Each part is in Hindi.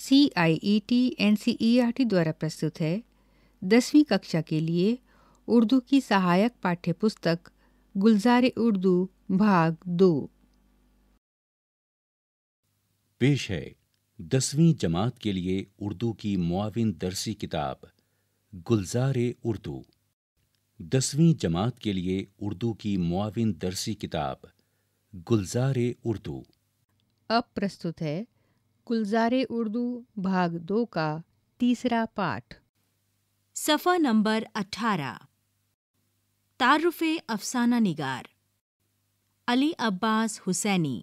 C I E T N C E R T द्वारा प्रस्तुत है दसवीं कक्षा के लिए उर्दू की सहायक पाठ्यपुस्तक गुलजार उर्दू भाग दो पेश है दसवीं जमात के लिए उर्दू की मुआविन दरसी किताब गुलजार उर्दू दसवीं जमात के लिए उर्दू की मुआविन दरसी किताब गुलजार उर्दू अब प्रस्तुत है गुलजार उर्दू भाग दो का तीसरा पाठ सफ़ा नंबर अठारह तारफ़ अफसाना निगार अली अब्बास हुसैनी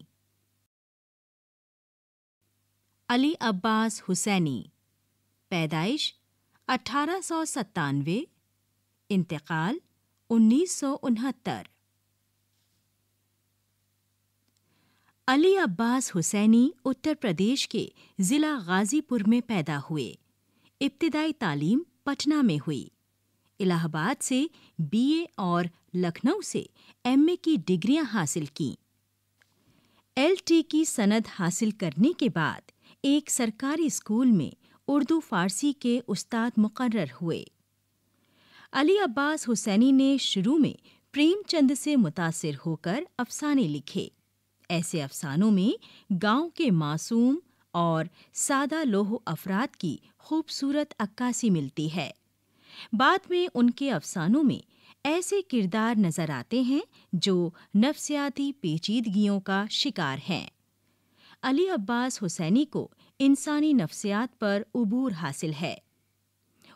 अली अब्बास हुसैनी पैदाइश अठारह सौ सत्तानवे इंतकाल उन्नीस सौ उनहत्तर अली अब्बास हुसैनी उत्तर प्रदेश के ज़िला गाज़ीपुर में पैदा हुए इब्तदाई तालीम पटना में हुई इलाहाबाद से बीए और लखनऊ से एमए की डिग्रियां हासिल की एलटी की सनद हासिल करने के बाद एक सरकारी स्कूल में उर्दू फारसी के उस्ताद मुकर्र हुए अली अब्बास हुसैनी ने शुरू में प्रेमचंद से मुतासिर होकर अफसाने लिखे ऐसे अफसानों में गांव के मासूम और सादा लोह अफराद की खूबसूरत अक्कासी मिलती है बाद में उनके अफसानों में ऐसे किरदार नजर आते हैं जो नफ्सियाती पेचीदगियों का शिकार हैं अली अब्बास हुसैनी को इंसानी नफ्सियात पर अबूर हासिल है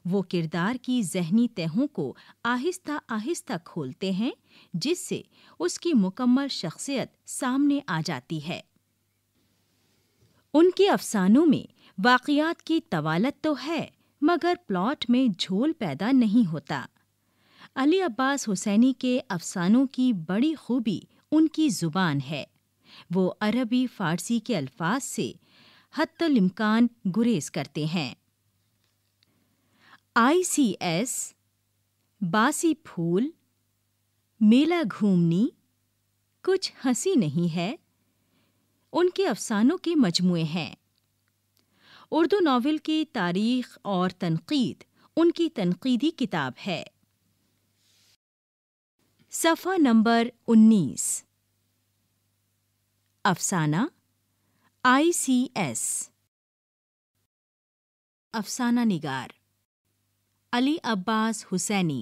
वो किरदार की जहनी तहों को आहिस्ता आहिस्ता खोलते हैं जिससे उसकी मुकम्मल शख्सियत सामने आ जाती है उनके अफसानों में वाकयात की तवालत तो है मगर प्लॉट में झोल पैदा नहीं होता अली अब्बास हुसैनी के अफसानों की बड़ी खूबी उनकी ज़ुबान है वो अरबी फ़ारसी के अल्फाज से हतमकान गुरेज करते हैं आई सी एस बासी फूल मेला घूमनी कुछ हंसी नहीं है उनके अफसानों के मजमुए हैं उर्दू नावल की तारीख और तनकीद उनकी तनकीदी किताब है सफ़ा नंबर 19 अफसाना आई सी एस अफसाना निगार अली अब्बास हुसैनी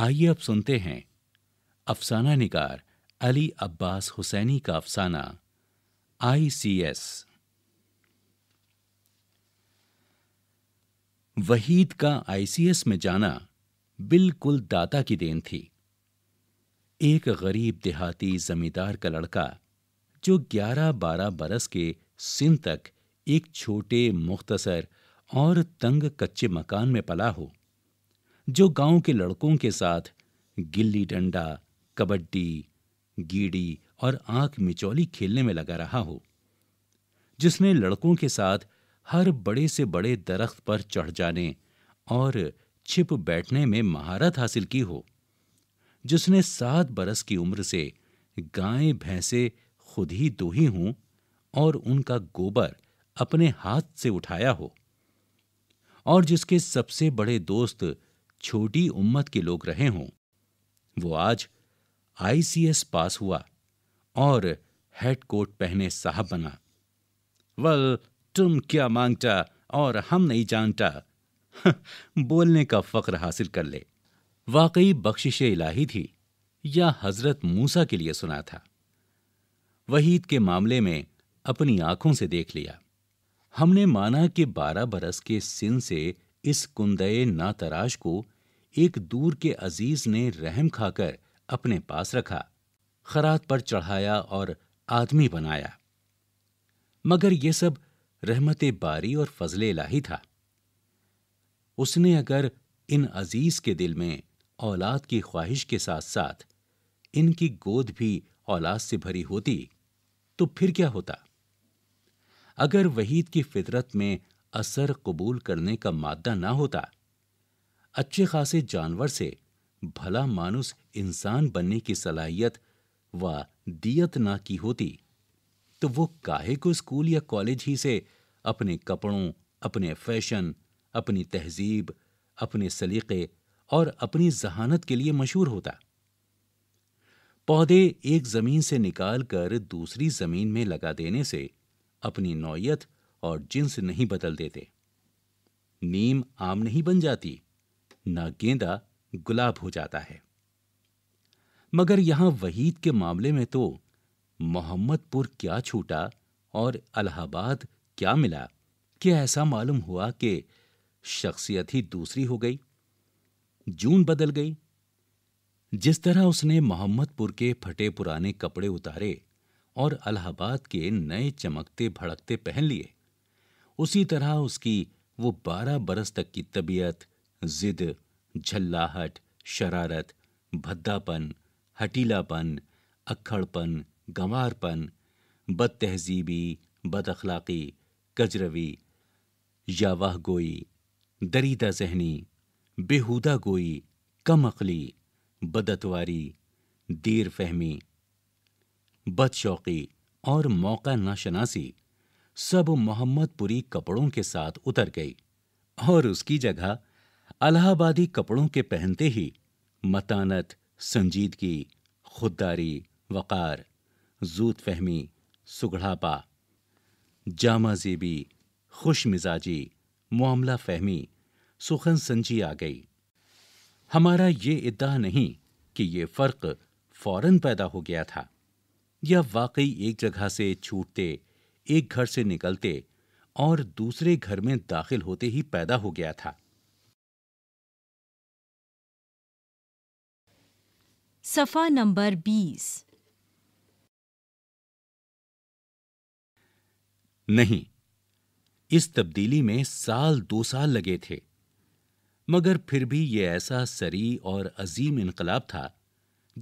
आइए अब सुनते हैं अफसाना निकार अली अब्बास हुसैनी का अफसाना आईसीएस वहीद का आईसीएस में जाना बिल्कुल दाता की देन थी एक गरीब देहाती जमींदार का लड़का जो 11-12 बरस के सिंह तक एक छोटे मुख्तसर और तंग कच्चे मकान में पला हो जो गांव के लड़कों के साथ गिल्ली डंडा कबड्डी गीड़ी और आंख मिचौली खेलने में लगा रहा हो जिसने लड़कों के साथ हर बड़े से बड़े दरख्त पर चढ़ जाने और छिप बैठने में महारत हासिल की हो जिसने सात बरस की उम्र से गाय भैंसे खुद ही दोही हूं और उनका गोबर अपने हाथ से उठाया हो और जिसके सबसे बड़े दोस्त छोटी उम्मत के लोग रहे हों वो आज आईसीएस पास हुआ और हेड कोट पहने साहब बना वल तुम क्या मांगता और हम नहीं जानता बोलने का फक्र हासिल कर ले वाकई बख्शिश इलाही थी या हजरत मूसा के लिए सुना था वहीद के मामले में अपनी आंखों से देख लिया हमने माना कि बारह बरस के सिन से इस कुंदय नातराज को एक दूर के अजीज ने रहम खाकर अपने पास रखा खरात पर चढ़ाया और आदमी बनाया मगर यह सब रहमत बारी और फजले लाही था उसने अगर इन अजीज के दिल में औलाद की ख्वाहिश के साथ साथ इनकी गोद भी औलाद से भरी होती तो फिर क्या होता अगर वहीद की फितरत में असर कबूल करने का मादा ना होता अच्छे खासे जानवर से भला मानुस इंसान बनने की सलाहियत व दियत ना की होती तो वो काहे को स्कूल या कॉलेज ही से अपने कपड़ों अपने फैशन अपनी तहजीब अपने सलीके और अपनी जहानत के लिए मशहूर होता पौधे एक जमीन से निकाल कर दूसरी जमीन में लगा देने से अपनी नौयत और जिन्स नहीं बदल देते नीम आम नहीं बन जाती न गेंदा गुलाब हो जाता है मगर यहां वहीद के मामले में तो मोहम्मदपुर क्या छूटा और अलाहाबाद क्या मिला कि ऐसा मालूम हुआ कि शख्सियत ही दूसरी हो गई जून बदल गई जिस तरह उसने मोहम्मदपुर के फटे पुराने कपड़े उतारे और अलाहाबाद के नए चमकते भड़कते पहन लिए उसी तरह उसकी वो बारह बरस तक की तबीयत जिद झल्लाहट शरारत भद्दापन हटीलापन अक्खड़पन गंवारपन बद तहजीबी बद अखलाक़ी कजरवी या वाह गोई दरीदा जहनी बेहूदा गोई कम अकली बदतवारी देर फहमी बदशौक़ी और मौका नाशनासी सब मोहम्मदपुरी कपड़ों के साथ उतर गई और उसकी जगह अलाहाबादी कपड़ों के पहनते ही मतानत संजीदगी खुददारी वक़ार जूत फहमी सुगढ़ापा जामा जेबी खुश मिजाजी मामला फहमी सुखन संजी आ गई हमारा ये इद्दा नहीं कि ये फ़र्क फौरन पैदा हो गया था या वाकई एक जगह से छूटते एक घर से निकलते और दूसरे घर में दाखिल होते ही पैदा हो गया था सफा नंबर बीस नहीं इस तब्दीली में साल दो साल लगे थे मगर फिर भी यह ऐसा सरी और अजीम इनकलाब था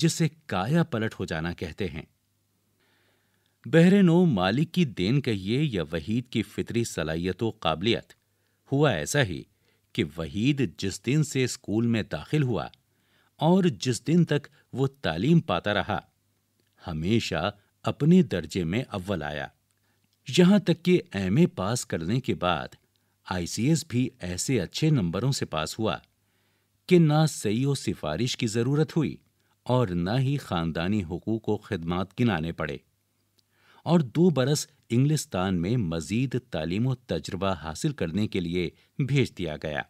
जिसे काया पलट हो जाना कहते हैं नो मालिक की देन कहिए या वहीद की फितरी सलाहियत काबिलियत हुआ ऐसा ही कि वहीद जिस दिन से स्कूल में दाखिल हुआ और जिस दिन तक वो तालीम पाता रहा हमेशा अपने दर्जे में अव्वल आया यहाँ तक कि एमए पास करने के बाद आईसीएस भी ऐसे अच्छे नंबरों से पास हुआ कि ना व सिफारिश की ज़रूरत हुई और ना ही ख़ानदानी हकूक़ व खिदमात गिनाने पड़े और दो बरस इंग्लिस्तान में मजीद तालीम तजर्बा हासिल करने के लिए भेज दिया गया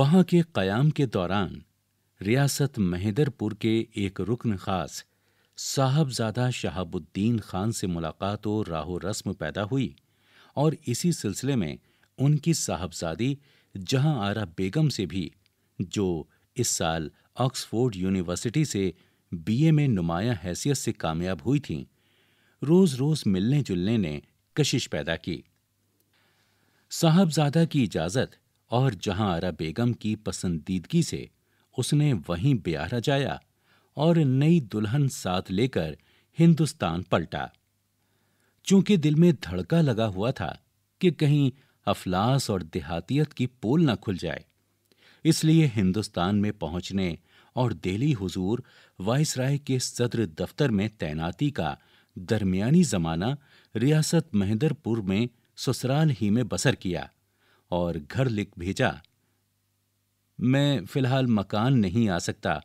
वहां के क़याम के दौरान रियासत महेदरपुर के एक रुकन खास साहबजादा शहाबुद्दीन खान से मुलाकात और राहो रस्म पैदा हुई और इसी सिलसिले में उनकी साहबजादी जहां आरा बेगम से भी जो इस साल ऑक्सफोर्ड यूनिवर्सिटी से बीए में नुमाया हैसियत से कामयाब हुई थीं रोज रोज मिलने जुलने ने कशिश पैदा की साहबजादा की इजाजत और जहां आरा बेगम की पसंदीदगी से उसने वहीं ब्याह जाया और नई दुल्हन साथ लेकर हिंदुस्तान पलटा चूंकि दिल में धड़का लगा हुआ था कि कहीं अफलास और देहातियत की पोल न खुल जाए इसलिए हिंदुस्तान में पहुंचने और दिल्ली हुजूर वाइसराय के सदर दफ्तर में तैनाती का दरमियानी ज़माना रियासत महेंद्रपुर में ससुराल ही में बसर किया और घर लिख भेजा मैं फिलहाल मकान नहीं आ सकता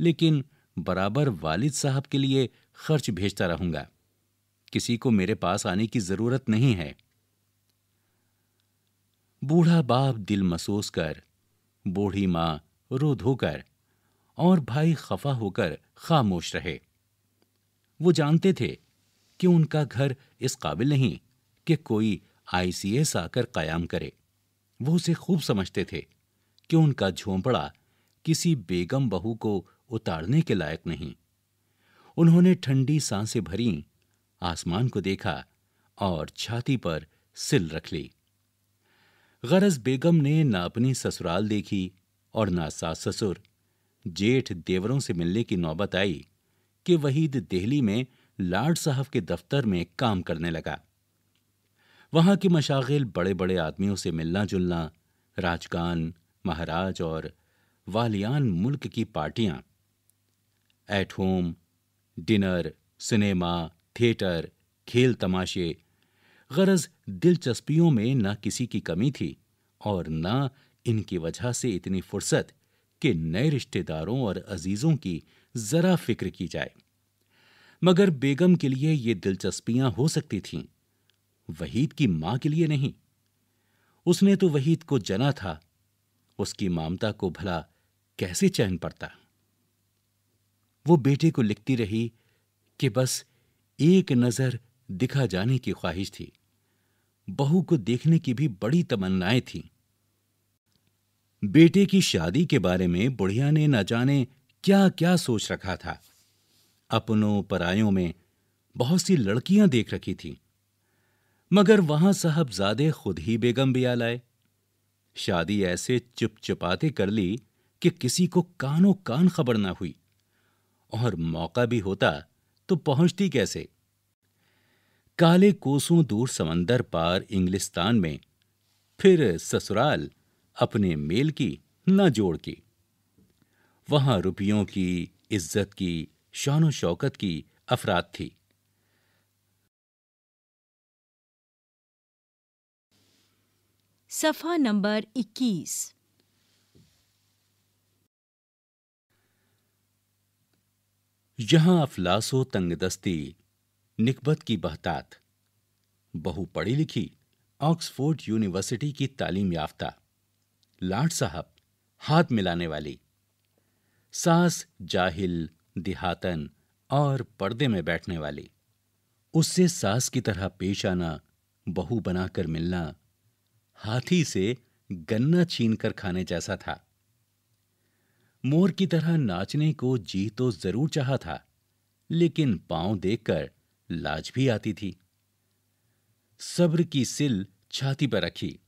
लेकिन बराबर वालिद साहब के लिए खर्च भेजता रहूंगा किसी को मेरे पास आने की जरूरत नहीं है बूढ़ा बाप दिल महसूस कर बूढ़ी माँ रो धोकर और भाई खफा होकर खामोश रहे वो जानते थे कि उनका घर इस काबिल नहीं कि कोई आईसीएस आकर कायम करे वो उसे खूब समझते थे कि उनका झोंपड़ा किसी बेगम बहू को उतारने के लायक नहीं उन्होंने ठंडी सांसें भरी आसमान को देखा और छाती पर सिल रख ली गरज बेगम ने ना अपनी ससुराल देखी और ना सास ससुर जेठ देवरों से मिलने की नौबत आई कि वहीद दिल्ली में लाड साहब के दफ्तर में काम करने लगा वहां के मशागिल बड़े बड़े आदमियों से मिलना जुलना राजकान महाराज और वालियान मुल्क की पार्टियां at home dinner cinema theatre खेल तमाशे गरज दिलचस्पियों में ना किसी की कमी थी और ना इनकी वजह से इतनी फुर्सत कि नए रिश्तेदारों और अजीज़ों की ज़रा फिक्र की जाए मगर बेगम के लिए ये दिलचस्पियां हो सकती थीं वहीद की मां के लिए नहीं उसने तो वहीद को जना था उसकी मामता को भला कैसे चैन पड़ता वो बेटे को लिखती रही कि बस एक नजर दिखा जाने की ख्वाहिश थी बहू को देखने की भी बड़ी तमन्नाएं थीं बेटे की शादी के बारे में बुढ़िया ने न जाने क्या क्या सोच रखा था अपनों परायों में बहुत सी लड़कियां देख रखी थीं मगर वहां साहबजादे खुद ही बेगम भी लाए शादी ऐसे चुपचुपाते कर ली कि किसी को कानो कान खबर ना हुई और मौका भी होता तो पहुंचती कैसे काले कोसों दूर समंदर पार इंग्लिस्तान में फिर ससुराल अपने मेल की ना जोड़ की वहां रुपयों की इज्जत की शान शौकत की अफराद थी सफा नंबर 21 यहां अफलासो तंगदस्ती निकबत की बहतात बहु पढ़ी लिखी ऑक्सफोर्ड यूनिवर्सिटी की तालीम याफ्ता लाड साहब हाथ मिलाने वाली सास जाहिल देहातन और पर्दे में बैठने वाली उससे सास की तरह पेश आना बहू बनाकर मिलना हाथी से गन्ना छीनकर खाने जैसा था मोर की तरह नाचने को जी तो जरूर चाहा था लेकिन पांव देखकर लाज भी आती थी सब्र की सिल छाती पर रखी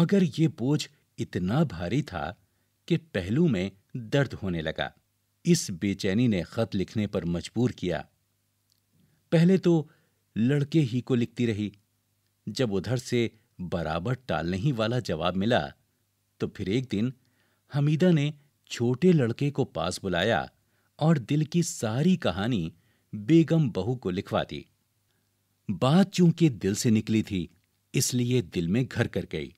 मगर यह बोझ इतना भारी था कि पहलू में दर्द होने लगा इस बेचैनी ने खत लिखने पर मजबूर किया पहले तो लड़के ही को लिखती रही जब उधर से बराबर टालने ही वाला जवाब मिला तो फिर एक दिन हमीदा ने छोटे लड़के को पास बुलाया और दिल की सारी कहानी बेगम बहू को लिखवा दी बात चूंकि दिल से निकली थी इसलिए दिल में घर कर गई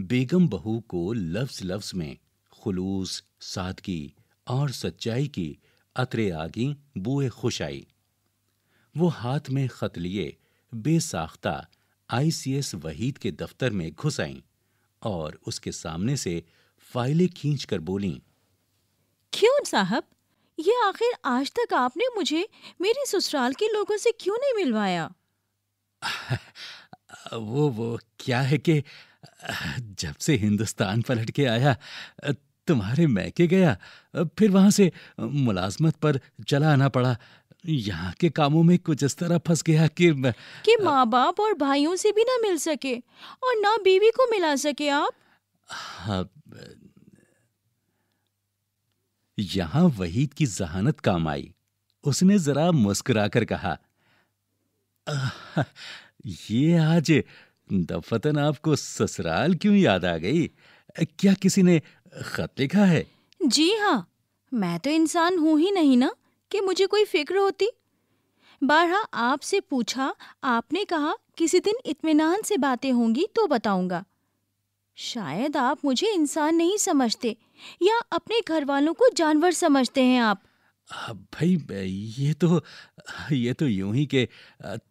बेगम बहू को लफ्ज लफ्ज में खुलूस सादगी और सच्चाई की अतरे आगी बुए खुश आई वो हाथ में खत लिए बेसाख्ता आईसीएस वहीद के दफ्तर में घुस आई और उसके सामने से फाइलें खींचकर बोली क्यों साहब ये आखिर आज तक आपने मुझे मेरे ससुराल के लोगों से क्यों नहीं मिलवाया वो वो क्या है कि जब से हिंदुस्तान पलट के आया तुम्हारे मैके गया फिर वहां से मुलाजमत पर चला आना पड़ा यहाँ के कामों में कुछ इस तरह फंस गया कि कि माँ बाप और भाइयों से भी ना मिल सके और ना बीवी को मिला सके आप हाँ, यहाँ वहीद की जहानत काम आई उसने जरा मुस्कुराकर कहा आ, ये आज दफतन आपको ससुराल क्यों याद आ गई क्या किसी ने खत लिखा है जी हाँ मैं तो इंसान हूँ ही नहीं ना कि मुझे कोई फिक्र होती बारहा आपसे पूछा आपने कहा किसी दिन इत्मीनान से बातें होंगी तो बताऊंगा शायद आप मुझे इंसान नहीं समझते या अपने घर वालों को जानवर समझते हैं आप भाई ये तो ये तो यूं ही के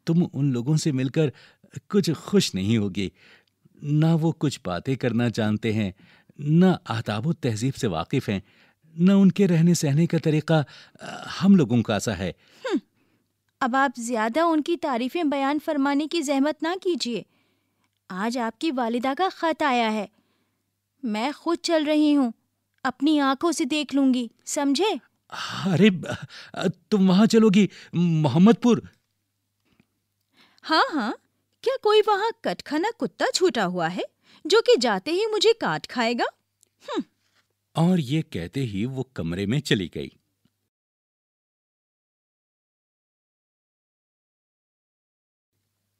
तुम उन लोगों से मिलकर कुछ खुश नहीं होगी ना वो कुछ बातें करना जानते हैं न आदाब तहजीब से वाकिफ हैं न उनके रहने सहने का तरीका हम लोगों का सा है अब आप ज्यादा उनकी तारीफें बयान फरमाने की जहमत ना कीजिए आज आपकी वालिदा का खत आया है मैं खुद चल रही हूँ अपनी आंखों से देख लूंगी समझे अरे तुम वहां चलोगी मोहम्मदपुर हाँ हाँ क्या कोई वहाँ कटखना कुत्ता छूटा हुआ है जो कि जाते ही मुझे काट खाएगा हम्म। और ये कहते ही वो कमरे में चली गई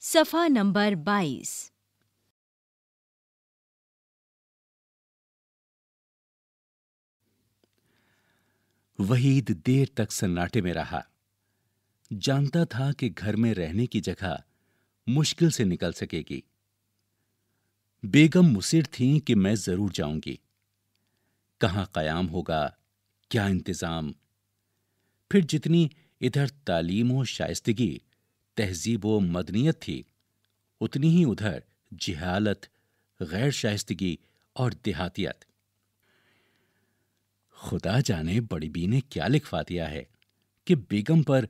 सफा नंबर 22 वहीद देर तक सन्नाटे में रहा जानता था कि घर में रहने की जगह मुश्किल से निकल सकेगी बेगम मुसिर थीं कि मैं जरूर जाऊंगी कहाँ कयाम होगा क्या इंतजाम फिर जितनी इधर तालीम व शाइस्तगी तहजीब व मदनियत थी उतनी ही उधर जिहालत गैर शाइस्तगी और देहातियत खुदा जाने बड़ी बी ने क्या लिखवा दिया है कि बेगम पर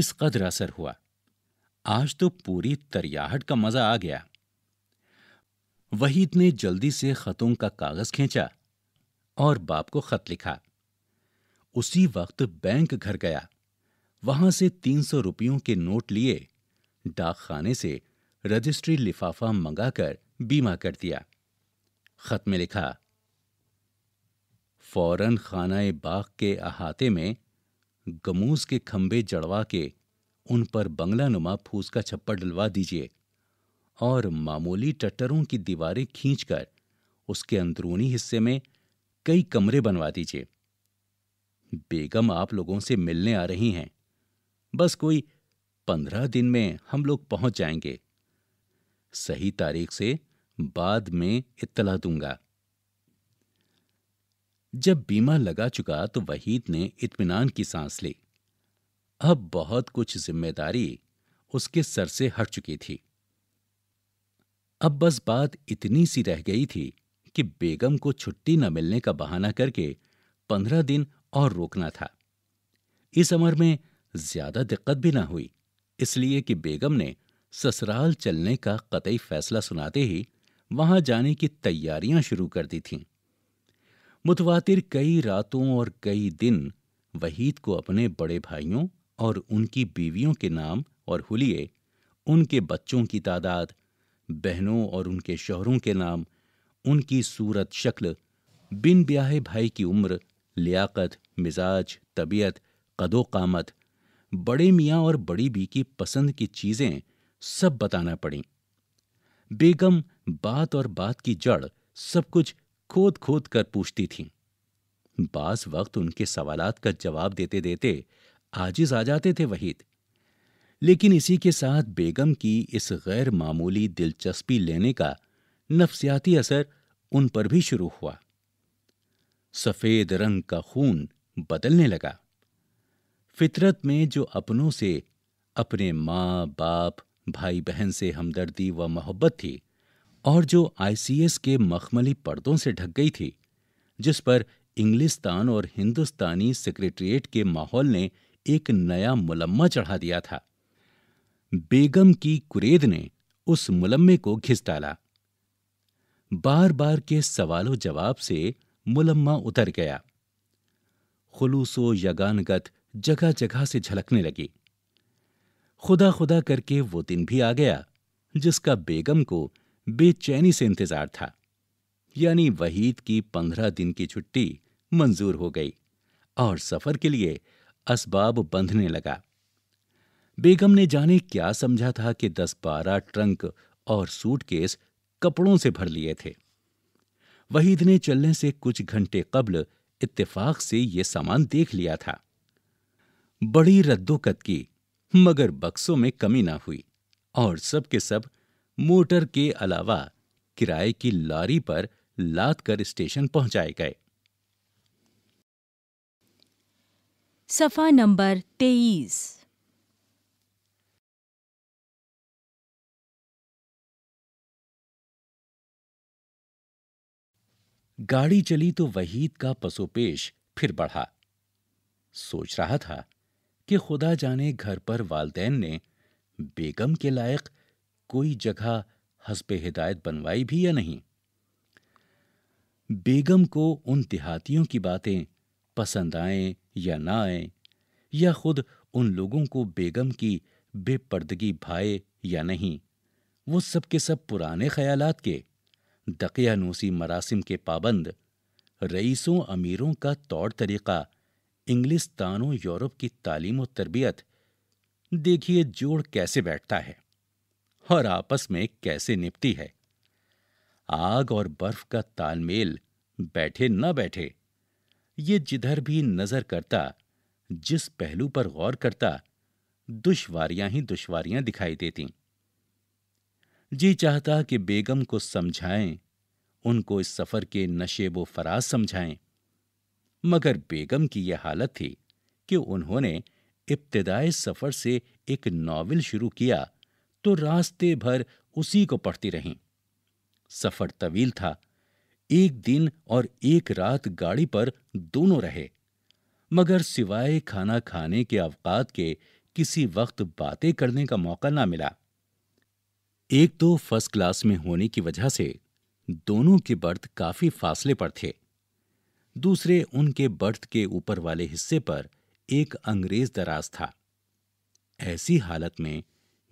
इस कदर असर हुआ आज तो पूरी तरियाहट का मजा आ गया वहीद ने जल्दी से खतों का कागज खींचा और बाप को खत लिखा उसी वक्त बैंक घर गया वहां से तीन सौ रुपयों के नोट लिए डाकखाने से रजिस्ट्री लिफाफा मंगाकर बीमा कर दिया खत में लिखा फौरन खाना बाग के अहाते में गमूस के खंबे जड़वा के उन पर बंगला नुमा फूस का छप्पर डलवा दीजिए और मामूली टट्टरों की दीवारें खींचकर उसके अंदरूनी हिस्से में कई कमरे बनवा दीजिए बेगम आप लोगों से मिलने आ रही हैं बस कोई पंद्रह दिन में हम लोग पहुंच जाएंगे सही तारीख से बाद में इतला दूंगा जब बीमा लगा चुका तो वहीद ने इत्मीनान की सांस ली अब बहुत कुछ जिम्मेदारी उसके सर से हट चुकी थी अब बस बात इतनी सी रह गई थी कि बेगम को छुट्टी न मिलने का बहाना करके पंद्रह दिन और रोकना था इस अमर में ज्यादा दिक्कत भी ना हुई इसलिए कि बेगम ने ससुराल चलने का कतई फैसला सुनाते ही वहां जाने की तैयारियां शुरू कर दी थीं मुतवातिर कई रातों और कई दिन वहीद को अपने बड़े भाइयों और उनकी बीवियों के नाम और हुलिए उनके बच्चों की तादाद बहनों और उनके शोहरों के नाम उनकी सूरत शक्ल बिन ब्याहे भाई की उम्र लियाकत मिजाज तबीयत कदोकामत बड़े मियाँ और बड़ी बी की पसंद की चीज़ें सब बताना पड़ी बेगम बात और बात की जड़ सब कुछ खोद खोद कर पूछती थी बास वक्त उनके सवालात का जवाब देते देते आजिज आ जाते थे वहीद लेकिन इसी के साथ बेगम की इस गैर मामूली दिलचस्पी लेने का नफ्सियाती असर उन पर भी शुरू हुआ सफेद रंग का खून बदलने लगा फितरत में जो अपनों से अपने माँ बाप भाई बहन से हमदर्दी व मोहब्बत थी और जो आईसीएस के मखमली पर्दों से ढक गई थी जिस पर इंग्लिस्तान और हिंदुस्तानी सेक्रेटरिएट के माहौल ने एक नया मुलम्मा चढ़ा दिया था बेगम की कुरेद ने उस मुलम्मे को घिस डाला बार बार के सवालों जवाब से मुलम्मा उतर गया खुलूसो यगानगत जगह जगह से झलकने लगी खुदा खुदा करके वो दिन भी आ गया जिसका बेगम को बेचैनी से इंतजार था यानी वहीद की पंद्रह दिन की छुट्टी मंजूर हो गई और सफर के लिए असबाब बंधने लगा बेगम ने जाने क्या समझा था कि दस बारह ट्रंक और सूटकेस कपड़ों से भर लिए थे वहीद ने चलने से कुछ घंटे कबल इत्तेफाक से यह सामान देख लिया था बड़ी रद्दोकद की मगर बक्सों में कमी ना हुई और सब के सब मोटर के अलावा किराए की लारी पर लाद कर स्टेशन पहुंचाए गए सफा नंबर तेईस गाड़ी चली तो वहीद का पसोपेश फिर बढ़ा सोच रहा था कि खुदा जाने घर पर वालदेन ने बेगम के लायक कोई जगह हसब हिदायत बनवाई भी या नहीं बेगम को उन देहातियों की बातें पसंद आए या ना आए या खुद उन लोगों को बेगम की बेपर्दगी भाए या नहीं वो सब के सब पुराने ख्यालात के दकियानूसी मरासिम के पाबंद रईसों अमीरों का तौर तरीका इंग्लिस्तानों यूरोप की तालीम और तरबियत देखिए जोड़ कैसे बैठता है और आपस में कैसे निपटी है आग और बर्फ का तालमेल बैठे न बैठे ये जिधर भी नजर करता जिस पहलू पर गौर करता दुश्वारियां ही दुश्वारियां दिखाई देतीं जी चाहता कि बेगम को समझाएं उनको इस सफर के नशे व फराज समझाएं मगर बेगम की यह हालत थी कि उन्होंने इब्तदाई सफर से एक नावल शुरू किया तो रास्ते भर उसी को पढ़ती रहीं सफर तवील था एक दिन और एक रात गाड़ी पर दोनों रहे मगर सिवाय खाना खाने के अवकात के किसी वक्त बातें करने का मौका ना मिला एक तो फर्स्ट क्लास में होने की वजह से दोनों के बर्थ काफी फासले पर थे दूसरे उनके बर्थ के ऊपर वाले हिस्से पर एक अंग्रेज दराज था ऐसी हालत में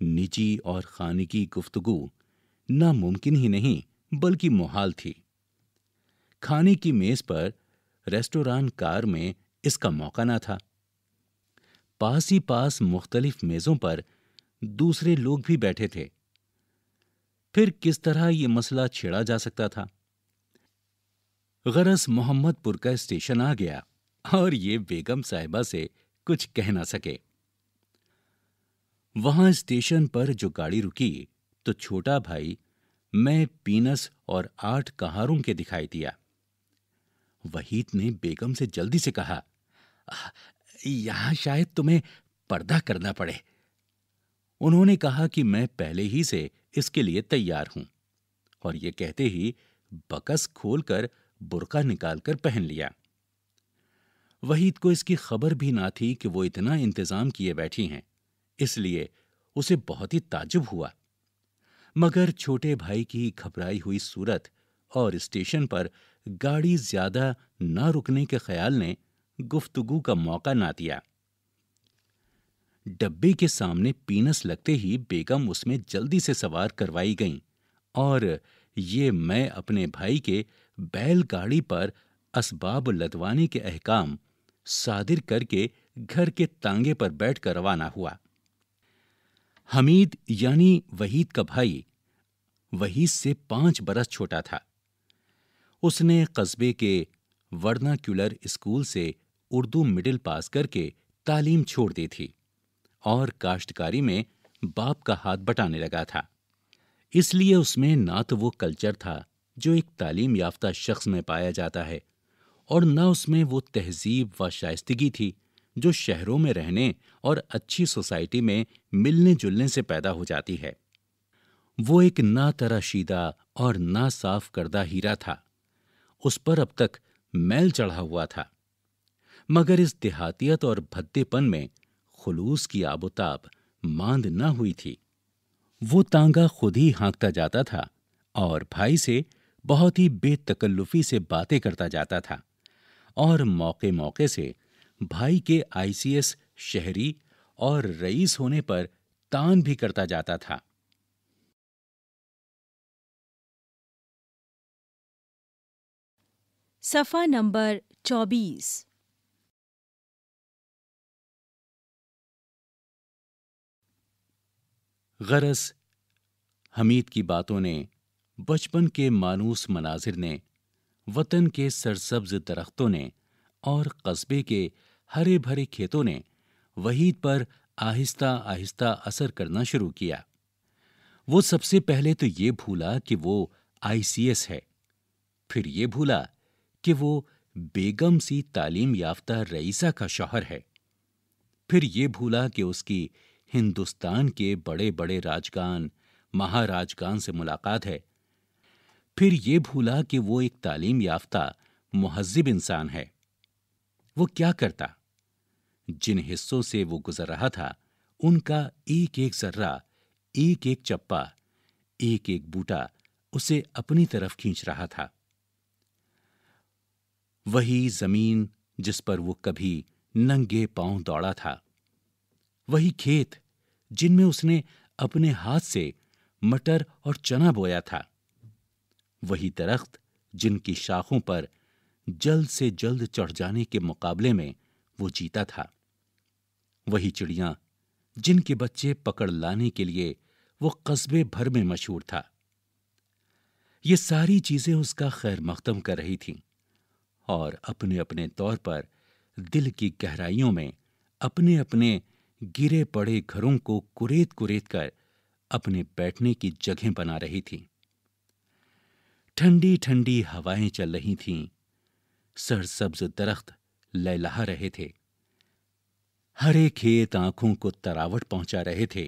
निजी और खानगी गुफ्तगु नामुमकिन ही नहीं बल्कि मुहाल थी खाने की मेज पर रेस्टोरान कार में इसका मौका ना था पास ही पास मुख्तलिफ मेजों पर दूसरे लोग भी बैठे थे फिर किस तरह ये मसला छेड़ा जा सकता था गरज मोहम्मदपुर का स्टेशन आ गया और ये बेगम साहिबा से कुछ कह ना सके वहां स्टेशन पर जो गाड़ी रुकी तो छोटा भाई मैं पीनस और आठ कहारों के दिखाई दिया वहीद ने बेगम से जल्दी से कहा यहां शायद तुम्हें पर्दा करना पड़े उन्होंने कहा कि मैं पहले ही से इसके लिए तैयार हूं और ये कहते ही बकस खोलकर बुरका निकालकर पहन लिया वहीद को तो इसकी खबर भी ना थी कि वो इतना इंतजाम किए बैठी हैं इसलिए उसे बहुत ही ताजुब हुआ मगर छोटे भाई की घबराई हुई सूरत और स्टेशन पर गाड़ी ज्यादा ना रुकने के ख्याल ने गुफ्तगु का मौका ना दिया डब्बे के सामने पीनस लगते ही बेगम उसमें जल्दी से सवार करवाई गईं और ये मैं अपने भाई के बैलगाड़ी पर असबाब लदवाने के अहकाम सादिर करके घर के तांगे पर बैठकर रवाना हुआ हमीद यानी वहीद का भाई वहीद से पांच बरस छोटा था उसने कस्बे के वर्नाक्यूलर स्कूल से उर्दू मिडिल पास करके तालीम छोड़ दी थी और काश्तकारी में बाप का हाथ बटाने लगा था इसलिए उसमें ना तो वो कल्चर था जो एक तालीम याफ्ता शख्स में पाया जाता है और न उसमें वो तहजीब व शाइस्तगी थी जो शहरों में रहने और अच्छी सोसाइटी में मिलने जुलने से पैदा हो जाती है वो एक ना तराशीदा और ना साफ करदा हीरा था उस पर अब तक मैल चढ़ा हुआ था मगर इस देहातियत और भद्देपन में खुलूस की आबोताब मांद न हुई थी वो तांगा खुद ही हाँकता जाता था और भाई से बहुत ही बेतकल्लुफी से बातें करता जाता था और मौके मौके से भाई के आईसीएस शहरी और रईस होने पर तान भी करता जाता था सफा नंबर चौबीस गरज हमीद की बातों ने बचपन के मानूस मनाजिर ने वतन के सरसब्ज दरख्तों ने और कस्बे के हरे भरे खेतों ने वहीद पर आहिस्ता आहिस्ता असर करना शुरू किया वो सबसे पहले तो ये भूला कि वो आईसीएस है फिर ये भूला कि वो बेगम सी तालीम याफ्ता रईसा का शौहर है फिर ये भूला कि उसकी हिंदुस्तान के बड़े बड़े राजगान महाराजगान से मुलाकात है फिर ये भूला कि वो एक तालीम याफ्ता महजिब इंसान है वो क्या करता जिन हिस्सों से वो गुजर रहा था उनका एक एक जर्रा एक एक चप्पा एक एक बूटा उसे अपनी तरफ खींच रहा था वही जमीन जिस पर वो कभी नंगे पांव दौड़ा था वही खेत जिनमें उसने अपने हाथ से मटर और चना बोया था वही दरख्त जिनकी शाखों पर जल्द से जल्द चढ़ जाने के मुकाबले में वो जीता था वही चिड़िया जिनके बच्चे पकड़ लाने के लिए वो कस्बे भर में मशहूर था ये सारी चीजें उसका खैर मकदम कर रही थीं और अपने अपने तौर पर दिल की गहराइयों में अपने अपने गिरे पड़े घरों को कुरेद कुरेद कर अपने बैठने की जगह बना रही थी ठंडी ठंडी हवाएं चल रही थीं, सरसब्ज दरख्त लहलहा रहे थे हरे खेत आंखों को तरावट पहुंचा रहे थे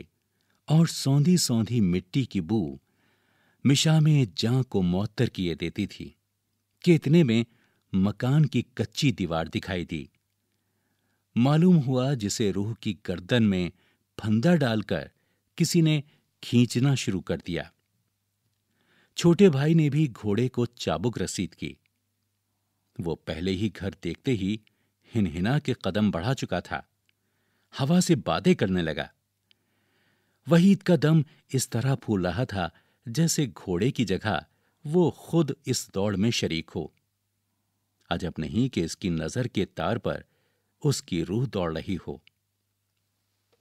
और सौंधी सौंधी मिट्टी की बू मिशा में जां को मौतर किए देती थी कितने में मकान की कच्ची दीवार दिखाई दी मालूम हुआ जिसे रूह की गर्दन में फंदा डालकर किसी ने खींचना शुरू कर दिया छोटे भाई ने भी घोड़े को चाबुक रसीद की वो पहले ही घर देखते ही हिनहिना के कदम बढ़ा चुका था हवा से बातें करने लगा वहीद का दम इस तरह फूल रहा था जैसे घोड़े की जगह वो खुद इस दौड़ में शरीक हो अजब नहीं कि इसकी नजर के तार पर उसकी रूह दौड़ रही हो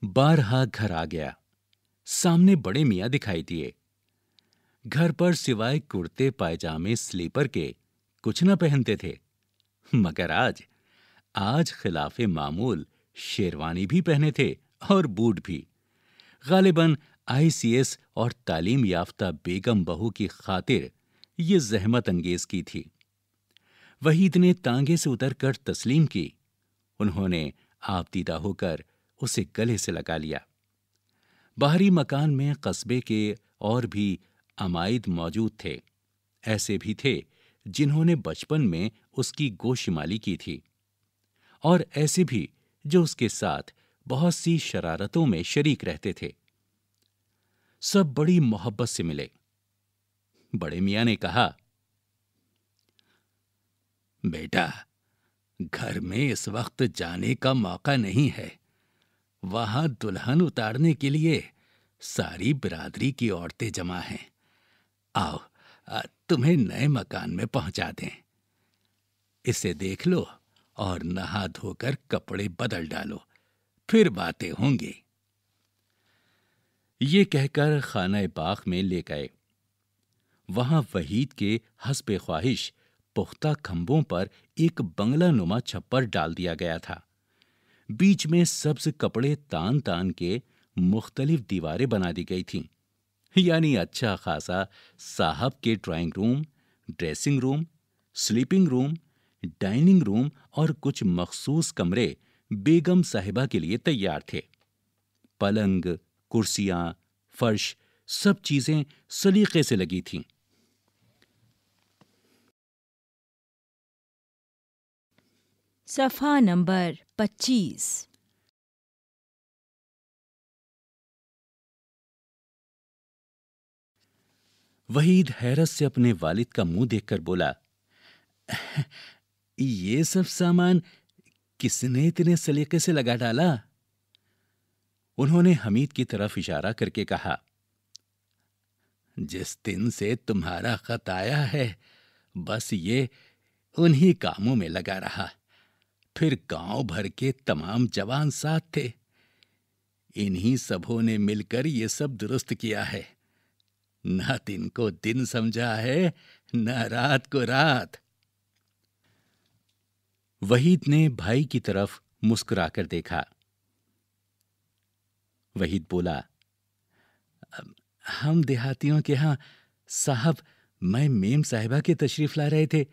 बारहा घर आ गया सामने बड़े मियाँ दिखाई दिए घर पर सिवाय कुर्ते पायजामे स्लीपर के कुछ न पहनते थे मगर आज आज खिलाफ मामूल शेरवानी भी पहने थे और बूट भी गालिबन आईसीएस और तालीम याफ्ता बेगम बहू की खातिर ये जहमत अंगेज की थी वहीद ने तांगे से उतरकर तस्लीम की उन्होंने आपदीदा होकर उसे गले से लगा लिया बाहरी मकान में कस्बे के और भी अमायद मौजूद थे ऐसे भी थे जिन्होंने बचपन में उसकी गोशमाली की थी और ऐसे भी जो उसके साथ बहुत सी शरारतों में शरीक रहते थे सब बड़ी मोहब्बत से मिले बड़े मियाँ ने कहा बेटा घर में इस वक्त जाने का मौका नहीं है वहां दुल्हन उतारने के लिए सारी बिरादरी की औरतें जमा हैं आओ तुम्हें नए मकान में पहुंचा दें इसे देख लो और नहा धोकर कपड़े बदल डालो फिर बातें होंगी ये कहकर खाना बाग में ले गए वहां वहीद के हसब ख्वाहिश पुख्ता खंभों पर एक बंगला नुमा छप्पर डाल दिया गया था बीच में सब्ज कपड़े तान तान के मुख्तलिफ दीवारें बना दी गई थीं यानी अच्छा खासा साहब के drawing room dressing room sleeping room dining room और कुछ मखसूस कमरे बेगम साहिबा के लिए तैयार थे पलंग कुर्सियां फर्श सब चीजें सलीके से लगी थीं सफ़ा नंबर 25 वहीद हैरत से अपने वालिद का मुंह देखकर बोला ये सब सामान किसने इतने सलीके से लगा डाला उन्होंने हमीद की तरफ इशारा करके कहा जिस दिन से तुम्हारा खत आया है बस ये उन्हीं कामों में लगा रहा फिर गांव भर के तमाम जवान साथ थे इन्हीं सबों ने मिलकर ये सब दुरुस्त किया है न दिन को दिन समझा है न रात को रात वहीद ने भाई की तरफ मुस्कुराकर देखा वहीद बोला हम देहातियों के यहां साहब मैं मेम साहिबा के तशरीफ ला रहे थे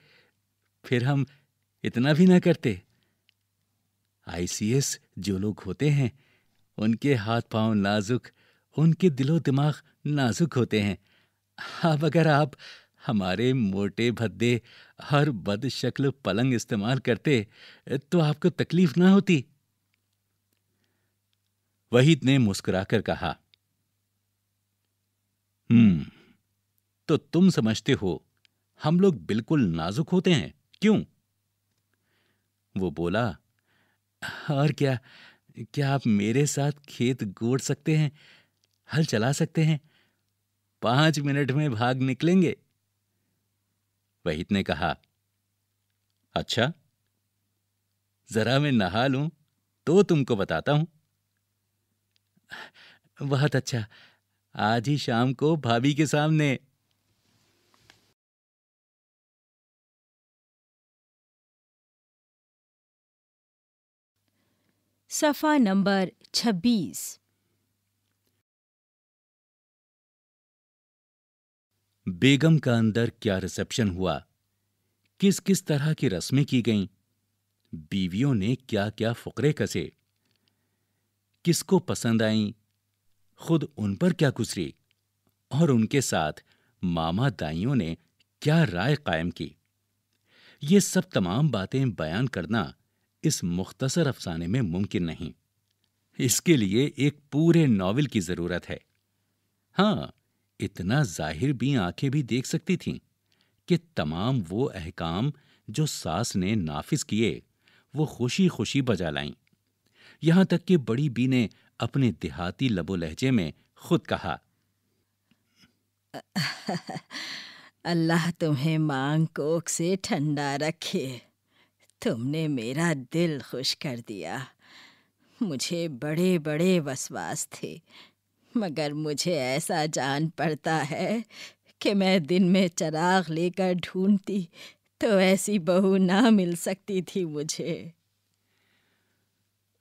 फिर हम इतना भी ना करते आईसीएस जो लोग होते हैं उनके हाथ पांव नाजुक उनके दिलो दिमाग नाजुक होते हैं अब अगर आप हमारे मोटे भद्दे हर बदशक्ल पलंग इस्तेमाल करते तो आपको तकलीफ ना होती वहीद ने मुस्कुराकर कहा हम्म तो तुम समझते हो हम लोग बिल्कुल नाजुक होते हैं क्यों वो बोला और क्या क्या आप मेरे साथ खेत गोड़ सकते हैं हल चला सकते हैं पांच मिनट में भाग निकलेंगे वहीत ने कहा अच्छा जरा मैं नहा लूं तो तुमको बताता हूं बहुत अच्छा आज ही शाम को भाभी के सामने सफ़ा नंबर 26 बेगम का अंदर क्या रिसेप्शन हुआ किस किस तरह की रस्में की गईं बीवियों ने क्या क्या फुकरे कसे किसको पसंद आई खुद उन पर क्या गुजरी और उनके साथ मामा दाइयों ने क्या राय कायम की ये सब तमाम बातें बयान करना इस मुख्तसर अफसाने में मुमकिन नहीं इसके लिए एक पूरे नावल की जरूरत है हाँ इतना जाहिर भी आंखें भी देख सकती थीं कि तमाम वो अहकाम जो सास ने नाफिज किए वो खुशी खुशी बजा लाईं यहां तक कि बड़ी बी ने अपने देहाती लबो लहजे में खुद कहा अल्लाह तुम्हें मांग कोक से ठंडा रखे तुमने मेरा दिल खुश कर दिया मुझे बड़े बड़े वसवास थे मगर मुझे ऐसा जान पड़ता है कि मैं दिन में चराग लेकर ढूंढती तो ऐसी बहू ना मिल सकती थी मुझे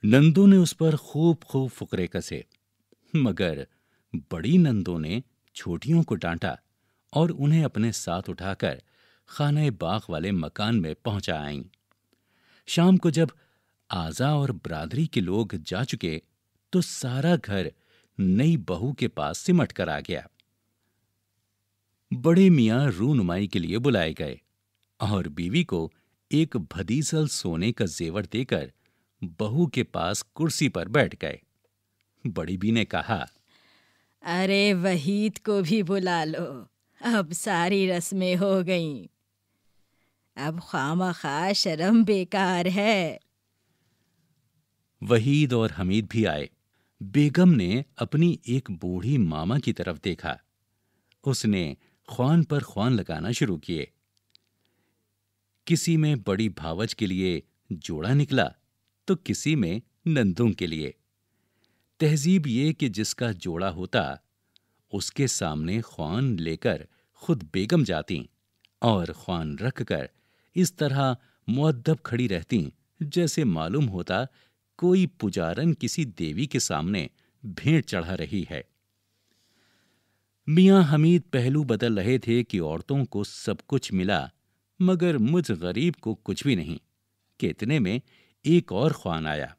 नंदो ने उस पर खूब खूब फुकरे कसे मगर बड़ी नंदो ने छोटियों को डांटा और उन्हें अपने साथ उठाकर खाने बाग वाले मकान में पहुंचा आईं शाम को जब आजा और बरादरी के लोग जा चुके तो सारा घर नई बहू के पास सिमट कर आ गया बड़े मियाँ रूनुमाई के लिए बुलाए गए और बीवी को एक भदीसल सोने का जेवर देकर बहू के पास कुर्सी पर बैठ गए बड़ी बी ने कहा अरे वहीद को भी बुला लो अब सारी रस्में हो गईं। अब खामा खा शर्म बेकार है वहीद और हमीद भी आए बेगम ने अपनी एक बूढ़ी मामा की तरफ देखा उसने ख्वान पर ख्वान लगाना शुरू किए किसी में बड़ी भावच के लिए जोड़ा निकला तो किसी में नंदों के लिए तहजीब ये कि जिसका जोड़ा होता उसके सामने ख्वान लेकर खुद बेगम जाती और ख्वान रखकर इस तरह मुद्दब खड़ी रहती जैसे मालूम होता कोई पुजारन किसी देवी के सामने भेंट चढ़ा रही है मियाँ हमीद पहलू बदल रहे थे कि औरतों को सब कुछ मिला मगर मुझ गरीब को कुछ भी नहीं कितने में एक और ख्वान आया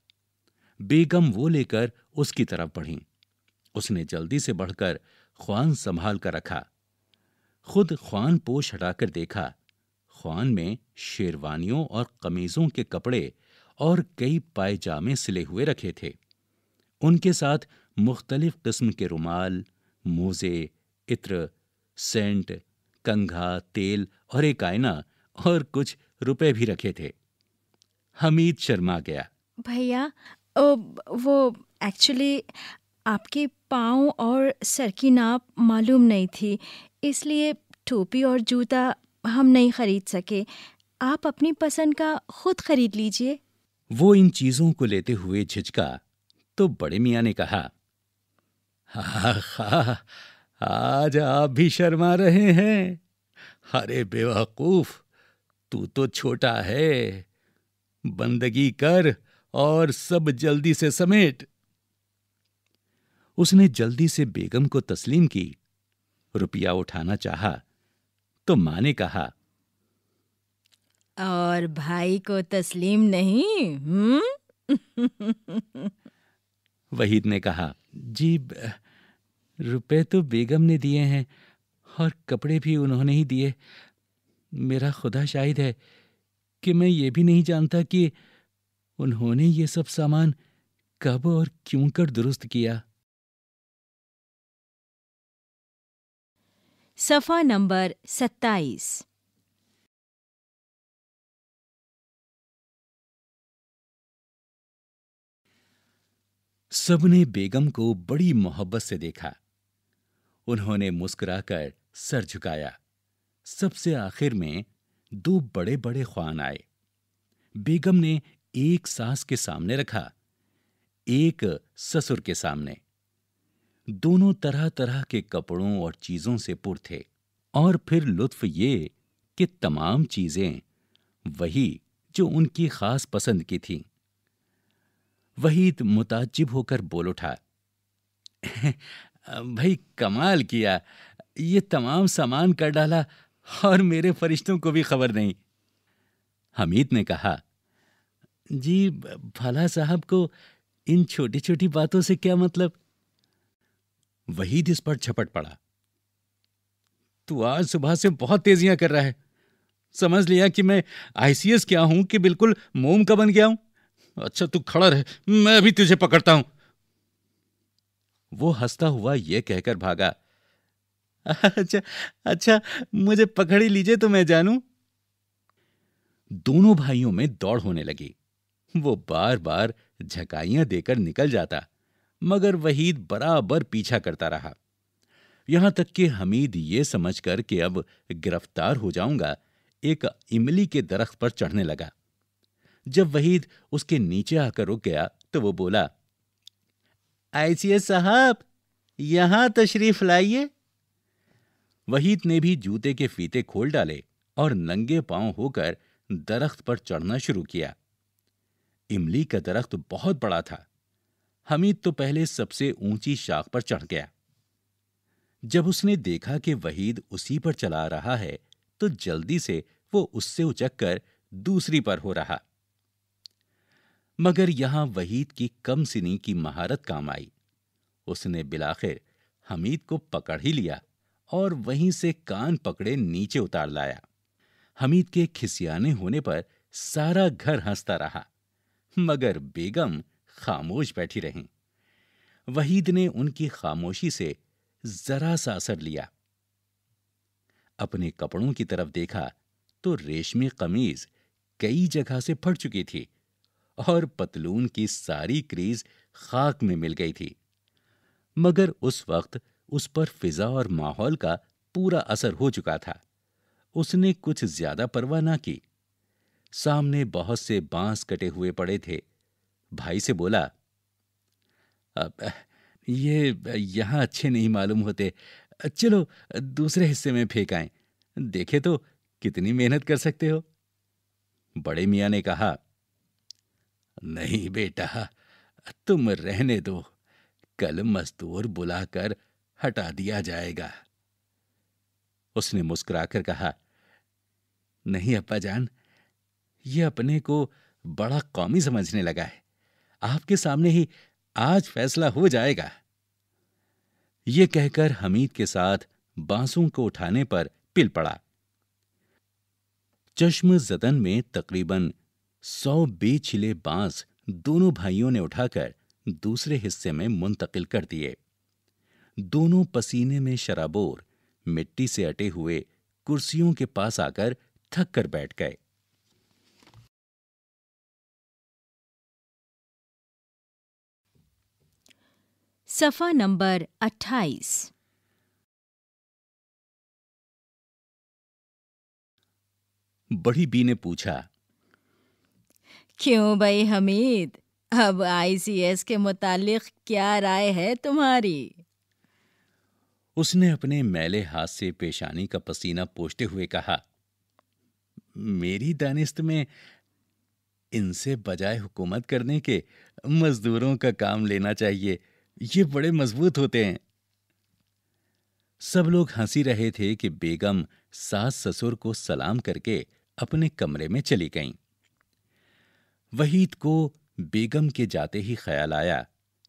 बेगम वो लेकर उसकी तरफ बढ़ी उसने जल्दी से बढ़कर ख्वान संभाल कर रखा खुद ख्वान पोष हटाकर देखा ख्वान में शेरवानियों और कमीज़ों के कपड़े और कई पायजामे सिले हुए रखे थे उनके साथ मुख्तलिफ़ किस्म के रुमाल मोज़े इत्र सेंट कंघा तेल और एक आयना और कुछ रुपए भी रखे थे हमीद शर्मा गया भैया वो एक्चुअली आपके पाँव और सर की नाप मालूम नहीं थी इसलिए टोपी और जूता हम नहीं खरीद सके आप अपनी पसंद का खुद खरीद लीजिए वो इन चीजों को लेते हुए झिझका तो बड़े मियाँ ने कहा आज आप भी शर्मा रहे हैं अरे बेवकूफ तू तो छोटा है बंदगी कर और सब जल्दी से समेट उसने जल्दी से बेगम को तस्लीम की रुपया उठाना चाहा तो माँ ने कहा और भाई को तस्लीम नहीं हम्म? वहीद ने कहा जी रुपए तो बेगम ने दिए हैं और कपड़े भी उन्होंने ही दिए मेरा खुदा शाहिद है कि मैं ये भी नहीं जानता कि उन्होंने ये सब सामान कब और क्यों कर दुरुस्त किया सफ़ा नंबर सत्ताईस सबने बेगम को बड़ी मोहब्बत से देखा उन्होंने मुस्कुराकर सर झुकाया सबसे आखिर में दो बड़े बड़े ख्वान आए बेगम ने एक सास के सामने रखा एक ससुर के सामने दोनों तरह तरह के कपड़ों और चीज़ों से पुर थे और फिर लुत्फ ये कि तमाम चीज़ें वही जो उनकी खास पसंद की थीं वहीद मुताजिब होकर बोल उठा भाई कमाल किया ये तमाम सामान कर डाला और मेरे फरिश्तों को भी खबर नहीं हमीद ने कहा जी भला साहब को इन छोटी छोटी बातों से क्या मतलब वहीद इस पर छपट पड़ा तू आज सुबह से बहुत तेजियां कर रहा है समझ लिया कि मैं आईसीएस क्या हूं कि बिल्कुल मोम का बन गया हूं अच्छा तू खड़ा रहे मैं अभी तुझे पकड़ता हूं वो हंसता हुआ यह कहकर भागा अच्छा अच्छा मुझे पकड़ ही लीजिए तो मैं जानू दोनों भाइयों में दौड़ होने लगी वो बार बार झकाइयां देकर निकल जाता मगर वहीद बराबर पीछा करता रहा यहां तक कि हमीद ये समझकर कि अब गिरफ्तार हो जाऊंगा एक इमली के दरख्त पर चढ़ने लगा जब वहीद उसके नीचे आकर रुक गया तो वो बोला आईसीए साहब यहां तशरीफ लाइए वहीद ने भी जूते के फीते खोल डाले और नंगे पांव होकर दरख्त पर चढ़ना शुरू किया इमली का दरख्त बहुत बड़ा था हमीद तो पहले सबसे ऊंची शाख पर चढ़ गया जब उसने देखा कि वहीद उसी पर चला रहा है तो जल्दी से वो उससे उचक कर दूसरी पर हो रहा मगर यहां वहीद की कम सिनी की महारत काम आई उसने बिलाखिर हमीद को पकड़ ही लिया और वहीं से कान पकड़े नीचे उतार लाया हमीद के खिसियाने होने पर सारा घर हंसता रहा मगर बेगम खामोश बैठी रहीं वहीद ने उनकी खामोशी से जरा सा असर लिया अपने कपड़ों की तरफ देखा तो रेशमी कमीज कई जगह से फट चुकी थी और पतलून की सारी क्रीज खाक में मिल गई थी मगर उस वक्त उस पर फिजा और माहौल का पूरा असर हो चुका था उसने कुछ ज्यादा परवाह ना की सामने बहुत से बांस कटे हुए पड़े थे भाई से बोला अब ये यहाँ अच्छे नहीं मालूम होते चलो दूसरे हिस्से में फेंक आए देखे तो कितनी मेहनत कर सकते हो बड़े मियाँ ने कहा नहीं बेटा तुम रहने दो कल मजदूर बुलाकर हटा दिया जाएगा उसने मुस्कुराकर कहा नहीं अब्बा जान ये अपने को बड़ा कौमी समझने लगा है आपके सामने ही आज फैसला हो जाएगा ये कहकर हमीद के साथ बांसों को उठाने पर पिल पड़ा चश्म जदन में तकरीबन सौ बेछिले बांस दोनों भाइयों ने उठाकर दूसरे हिस्से में मुंतकिल कर दिए दोनों पसीने में शराबोर मिट्टी से अटे हुए कुर्सियों के पास आकर थक कर बैठ गए सफ़ा नंबर 28 बड़ी बी ने पूछा क्यों भाई हमीद अब आईसीएस के मुतालिक क्या राय है तुम्हारी उसने अपने मैले हाथ से पेशानी का पसीना पोषते हुए कहा मेरी दानिस्त में इनसे बजाय हुकूमत करने के मजदूरों का काम लेना चाहिए ये बड़े मजबूत होते हैं सब लोग हंसी रहे थे कि बेगम सास ससुर को सलाम करके अपने कमरे में चली गईं। वहीद को बेगम के जाते ही ख्याल आया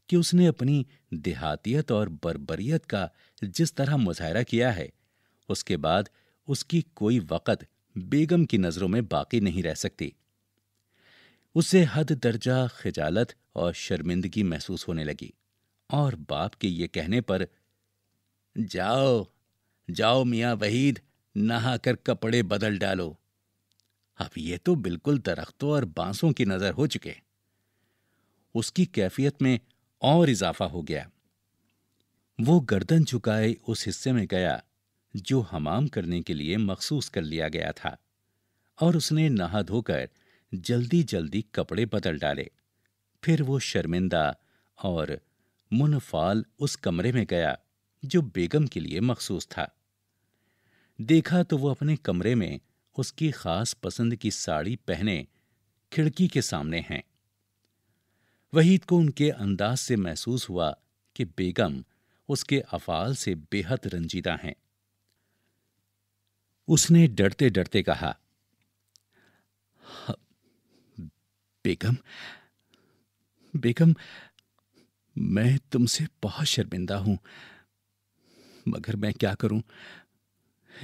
कि उसने अपनी देहातियत और बर्बरियत का जिस तरह मुजाहरा किया है उसके बाद उसकी कोई वक़्त बेगम की नज़रों में बाकी नहीं रह सकती उसे हद दर्जा खिजालत और शर्मिंदगी महसूस होने लगी और बाप के ये कहने पर जाओ जाओ मियाँ वहीद नहा कर कपड़े बदल डालो अब ये तो बिल्कुल दरख्तों और बांसों की नजर हो चुके उसकी कैफियत में और इजाफा हो गया वो गर्दन झुकाए उस हिस्से में गया जो हमाम करने के लिए मखसूस कर लिया गया था और उसने नहा धोकर जल्दी जल्दी कपड़े बदल डाले फिर वो शर्मिंदा और मुनफाल उस कमरे में गया जो बेगम के लिए मखसूस था देखा तो वो अपने कमरे में उसकी खास पसंद की साड़ी पहने खिड़की के सामने हैं वहीद को उनके अंदाज से महसूस हुआ कि बेगम उसके अफाल से बेहद रंजीदा हैं उसने डरते डरते कहा हाँ, बेगम बेगम मैं तुमसे बहुत शर्मिंदा हूं मगर मैं क्या करूं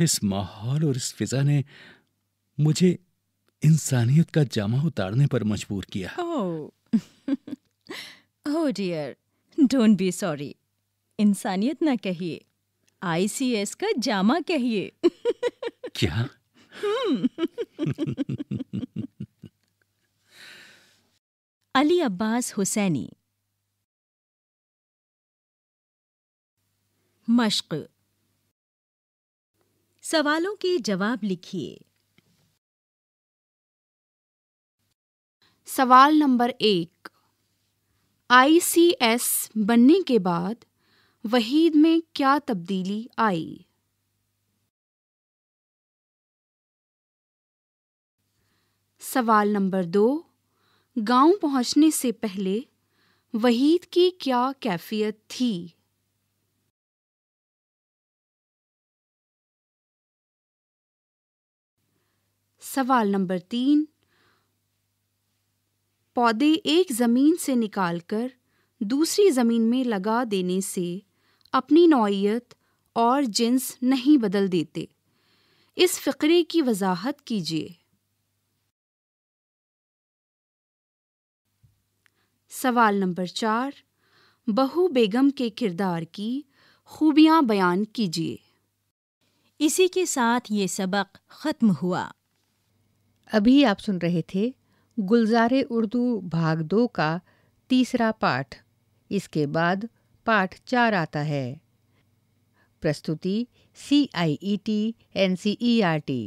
इस माहौल और इस फिजा ने मुझे इंसानियत का जामा उतारने पर मजबूर किया oh dear don't be sorry इंसानियत ना कहिए आईसीएस का जामा कहिए क्या हम्म। अली अब्बास हुसैनी मश्क सवालों के जवाब लिखिए सवाल नंबर एक आईसीएस बनने के बाद वहीद में क्या तब्दीली आई सवाल नंबर दो गांव पहुंचने से पहले वहीद की क्या कैफियत थी सवाल नंबर तीन पौधे एक ज़मीन से निकालकर दूसरी ज़मीन में लगा देने से अपनी नौयत और जिन्स नहीं बदल देते इस फ़करे की वजाहत कीजिए सवाल नंबर चार बहु बेगम के किरदार की खूबियां बयान कीजिए इसी के साथ ये सबक ख़त्म हुआ अभी आप सुन रहे थे गुलजार उर्दू भाग दो का तीसरा पाठ इसके बाद पाठ चार आता है प्रस्तुति C I E T N C E R T